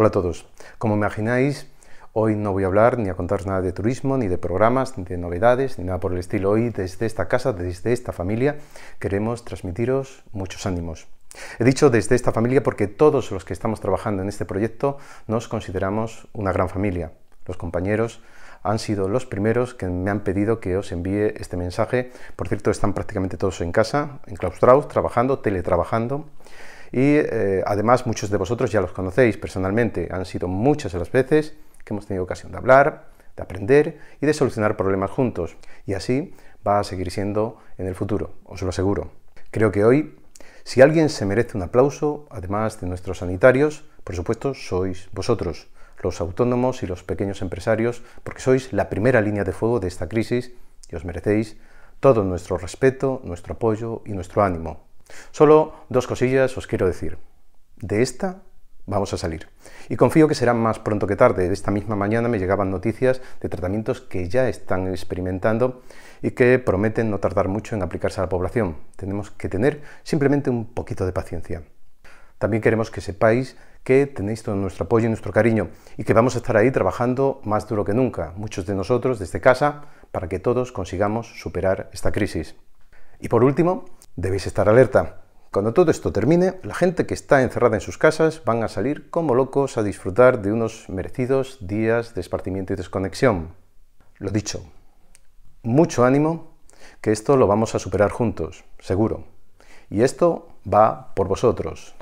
Hola a todos. Como imagináis, hoy no voy a hablar ni a contaros nada de turismo, ni de programas, ni de novedades, ni nada por el estilo. Hoy desde esta casa, desde esta familia, queremos transmitiros muchos ánimos. He dicho desde esta familia porque todos los que estamos trabajando en este proyecto nos consideramos una gran familia. Los compañeros han sido los primeros que me han pedido que os envíe este mensaje. Por cierto, están prácticamente todos en casa, en enclaustrados, trabajando, teletrabajando. Y eh, además muchos de vosotros ya los conocéis personalmente, han sido muchas las veces que hemos tenido ocasión de hablar, de aprender y de solucionar problemas juntos. Y así va a seguir siendo en el futuro, os lo aseguro. Creo que hoy, si alguien se merece un aplauso, además de nuestros sanitarios, por supuesto, sois vosotros, los autónomos y los pequeños empresarios, porque sois la primera línea de fuego de esta crisis y os merecéis todo nuestro respeto, nuestro apoyo y nuestro ánimo. Solo dos cosillas os quiero decir. De esta vamos a salir. Y confío que será más pronto que tarde. Esta misma mañana me llegaban noticias de tratamientos que ya están experimentando y que prometen no tardar mucho en aplicarse a la población. Tenemos que tener simplemente un poquito de paciencia. También queremos que sepáis que tenéis todo nuestro apoyo y nuestro cariño y que vamos a estar ahí trabajando más duro que nunca, muchos de nosotros desde casa, para que todos consigamos superar esta crisis. Y por último, debéis estar alerta. Cuando todo esto termine, la gente que está encerrada en sus casas van a salir como locos a disfrutar de unos merecidos días de esparcimiento y desconexión. Lo dicho, mucho ánimo, que esto lo vamos a superar juntos, seguro. Y esto va por vosotros.